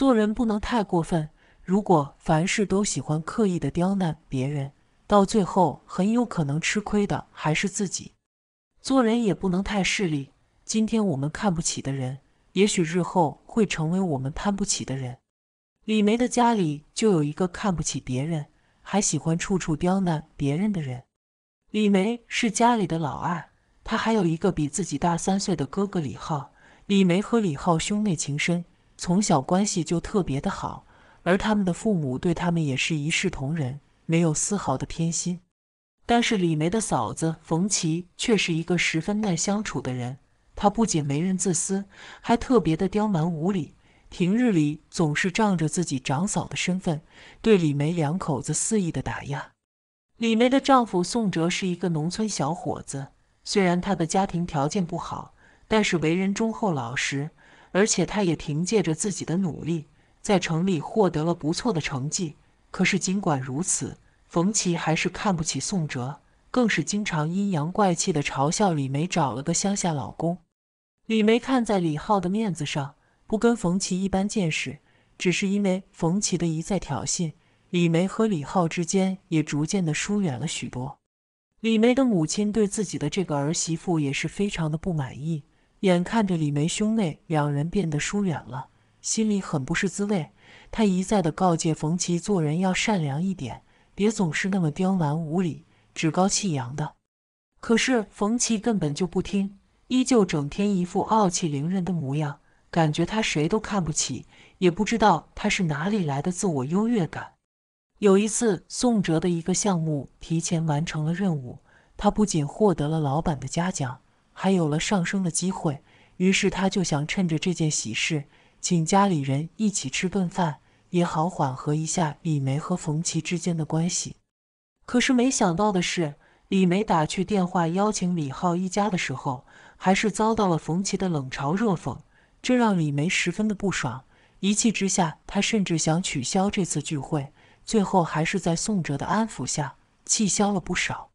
做人不能太过分，如果凡事都喜欢刻意的刁难别人，到最后很有可能吃亏的还是自己。做人也不能太势利，今天我们看不起的人，也许日后会成为我们攀不起的人。李梅的家里就有一个看不起别人，还喜欢处处刁难别人的人。李梅是家里的老二，她还有一个比自己大三岁的哥哥李浩。李梅和李浩兄妹情深。从小关系就特别的好，而他们的父母对他们也是一视同仁，没有丝毫的偏心。但是李梅的嫂子冯琪却是一个十分耐相处的人，她不仅为人自私，还特别的刁蛮无理，平日里总是仗着自己长嫂的身份，对李梅两口子肆意的打压。李梅的丈夫宋哲是一个农村小伙子，虽然他的家庭条件不好，但是为人忠厚老实。而且他也凭借着自己的努力，在城里获得了不错的成绩。可是尽管如此，冯琪还是看不起宋哲，更是经常阴阳怪气的嘲笑李梅找了个乡下老公。李梅看在李浩的面子上，不跟冯琪一般见识，只是因为冯琪的一再挑衅，李梅和李浩之间也逐渐的疏远了许多。李梅的母亲对自己的这个儿媳妇也是非常的不满意。眼看着李梅兄妹两人变得疏远了，心里很不是滋味。他一再的告诫冯琪做人要善良一点，别总是那么刁蛮无理、趾高气扬的。可是冯琪根本就不听，依旧整天一副傲气凌人的模样，感觉他谁都看不起，也不知道他是哪里来的自我优越感。有一次，宋哲的一个项目提前完成了任务，他不仅获得了老板的嘉奖。还有了上升的机会，于是他就想趁着这件喜事，请家里人一起吃顿饭，也好缓和一下李梅和冯琪之间的关系。可是没想到的是，李梅打去电话邀请李浩一家的时候，还是遭到了冯琪的冷嘲热讽，这让李梅十分的不爽。一气之下，她甚至想取消这次聚会，最后还是在宋哲的安抚下，气消了不少。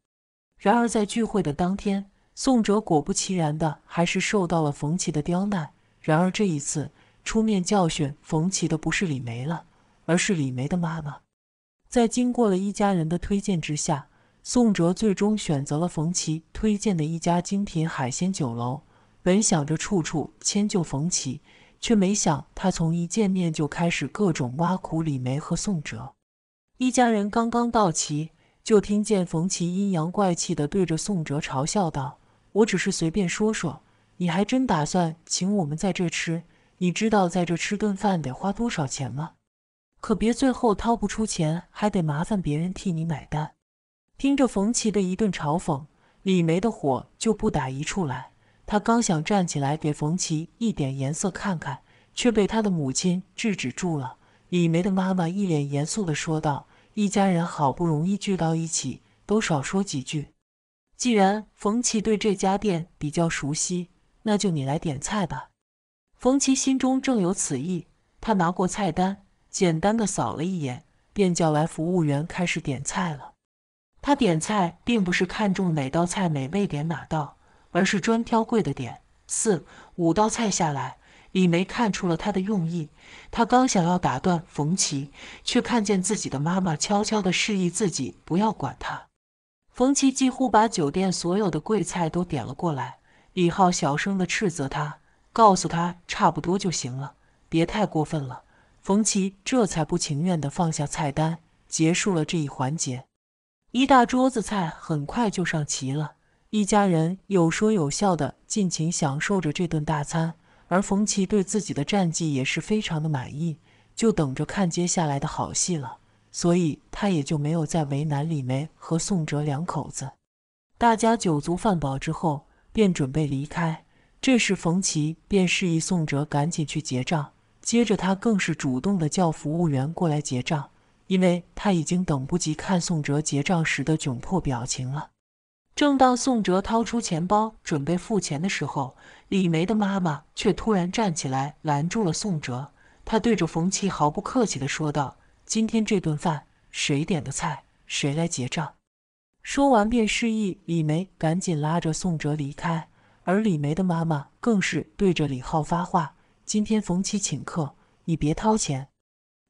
然而，在聚会的当天。宋哲果不其然的还是受到了冯琪的刁难，然而这一次出面教训冯琪的不是李梅了，而是李梅的妈妈。在经过了一家人的推荐之下，宋哲最终选择了冯琪推荐的一家精品海鲜酒楼。本想着处处迁就冯琪，却没想他从一见面就开始各种挖苦李梅和宋哲。一家人刚刚到齐，就听见冯琪阴阳怪气的对着宋哲嘲笑道。我只是随便说说，你还真打算请我们在这吃？你知道在这吃顿饭得花多少钱吗？可别最后掏不出钱，还得麻烦别人替你买单。听着冯琪的一顿嘲讽，李梅的火就不打一处来。她刚想站起来给冯琪一点颜色看看，却被她的母亲制止住了。李梅的妈妈一脸严肃地说道：“一家人好不容易聚到一起，都少说几句。”既然冯琪对这家店比较熟悉，那就你来点菜吧。冯琪心中正有此意，他拿过菜单，简单的扫了一眼，便叫来服务员开始点菜了。他点菜并不是看中哪道菜美味点哪道，而是专挑贵的点。四五道菜下来，李梅看出了他的用意，他刚想要打断冯琪，却看见自己的妈妈悄悄的示意自己不要管他。冯琪几乎把酒店所有的贵菜都点了过来，李浩小声的斥责他，告诉他差不多就行了，别太过分了。冯琪这才不情愿的放下菜单，结束了这一环节。一大桌子菜很快就上齐了，一家人有说有笑的尽情享受着这顿大餐。而冯琪对自己的战绩也是非常的满意，就等着看接下来的好戏了。所以他也就没有再为难李梅和宋哲两口子。大家酒足饭饱之后，便准备离开。这时，冯琪便示意宋哲赶紧去结账，接着他更是主动的叫服务员过来结账，因为他已经等不及看宋哲结账时的窘迫表情了。正当宋哲掏出钱包准备付钱的时候，李梅的妈妈却突然站起来拦住了宋哲，他对着冯琪毫不客气的说道。今天这顿饭谁点的菜，谁来结账？说完便示意李梅赶紧拉着宋哲离开，而李梅的妈妈更是对着李浩发话：“今天冯琪请客，你别掏钱。”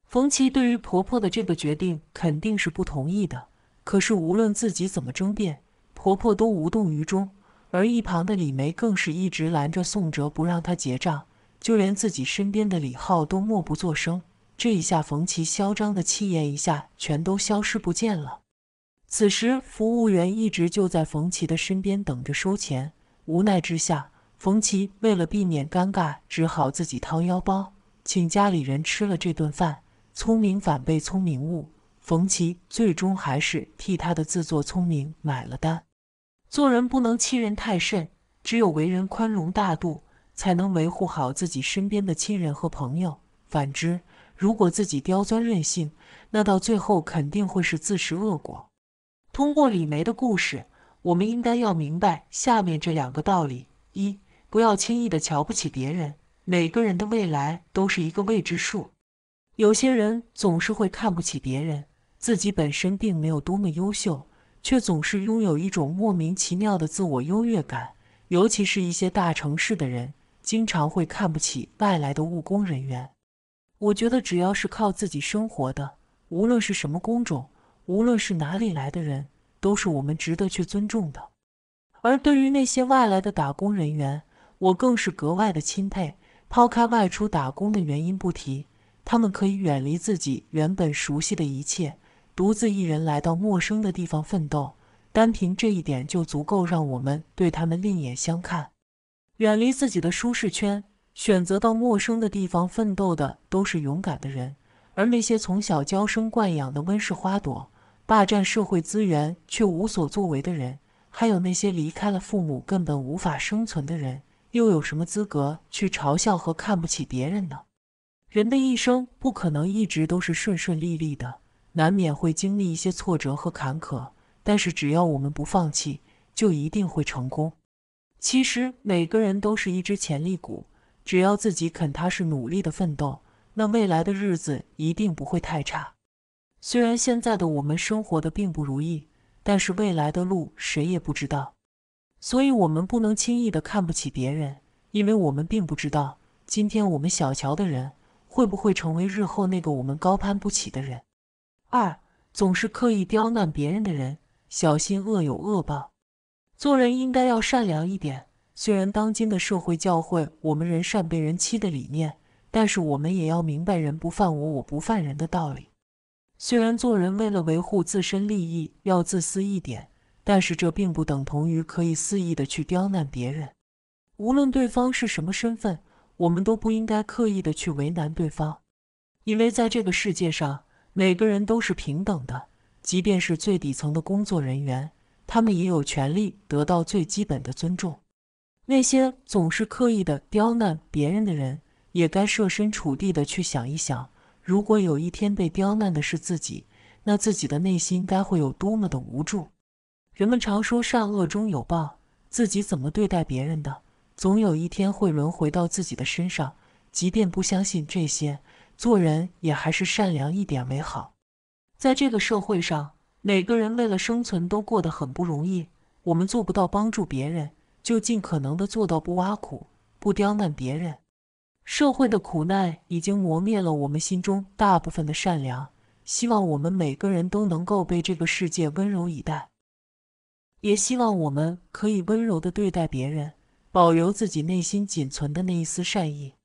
冯琪对于婆婆的这个决定肯定是不同意的，可是无论自己怎么争辩，婆婆都无动于衷。而一旁的李梅更是一直拦着宋哲不让他结账，就连自己身边的李浩都默不作声。这一下，冯琪嚣张的气焰一下全都消失不见了。此时，服务员一直就在冯琪的身边等着收钱。无奈之下，冯琪为了避免尴尬，只好自己掏腰包请家里人吃了这顿饭。聪明反被聪明误，冯琪最终还是替他的自作聪明买了单。做人不能欺人太甚，只有为人宽容大度，才能维护好自己身边的亲人和朋友。反之，如果自己刁钻任性，那到最后肯定会是自食恶果。通过李梅的故事，我们应该要明白下面这两个道理：一、不要轻易的瞧不起别人，每个人的未来都是一个未知数。有些人总是会看不起别人，自己本身并没有多么优秀，却总是拥有一种莫名其妙的自我优越感。尤其是一些大城市的人，经常会看不起外来的务工人员。我觉得只要是靠自己生活的，无论是什么工种，无论是哪里来的人，都是我们值得去尊重的。而对于那些外来的打工人员，我更是格外的钦佩。抛开外出打工的原因不提，他们可以远离自己原本熟悉的一切，独自一人来到陌生的地方奋斗，单凭这一点就足够让我们对他们另眼相看。远离自己的舒适圈。选择到陌生的地方奋斗的都是勇敢的人，而那些从小娇生惯养的温室花朵，霸占社会资源却无所作为的人，还有那些离开了父母根本无法生存的人，又有什么资格去嘲笑和看不起别人呢？人的一生不可能一直都是顺顺利利的，难免会经历一些挫折和坎坷，但是只要我们不放弃，就一定会成功。其实，每个人都是一只潜力股。只要自己肯，踏实努力的奋斗，那未来的日子一定不会太差。虽然现在的我们生活的并不如意，但是未来的路谁也不知道，所以我们不能轻易的看不起别人，因为我们并不知道今天我们小瞧的人会不会成为日后那个我们高攀不起的人。二，总是刻意刁难别人的人，小心恶有恶报。做人应该要善良一点。虽然当今的社会教会我们“人善被人欺”的理念，但是我们也要明白“人不犯我，我不犯人”的道理。虽然做人为了维护自身利益要自私一点，但是这并不等同于可以肆意的去刁难别人。无论对方是什么身份，我们都不应该刻意的去为难对方，因为在这个世界上，每个人都是平等的，即便是最底层的工作人员，他们也有权利得到最基本的尊重。那些总是刻意的刁难别人的人，也该设身处地的去想一想，如果有一天被刁难的是自己，那自己的内心该会有多么的无助。人们常说善恶终有报，自己怎么对待别人的，总有一天会轮回到自己的身上。即便不相信这些，做人也还是善良一点为好。在这个社会上，每个人为了生存都过得很不容易，我们做不到帮助别人。就尽可能的做到不挖苦，不刁难别人。社会的苦难已经磨灭了我们心中大部分的善良，希望我们每个人都能够被这个世界温柔以待，也希望我们可以温柔的对待别人，保留自己内心仅存的那一丝善意。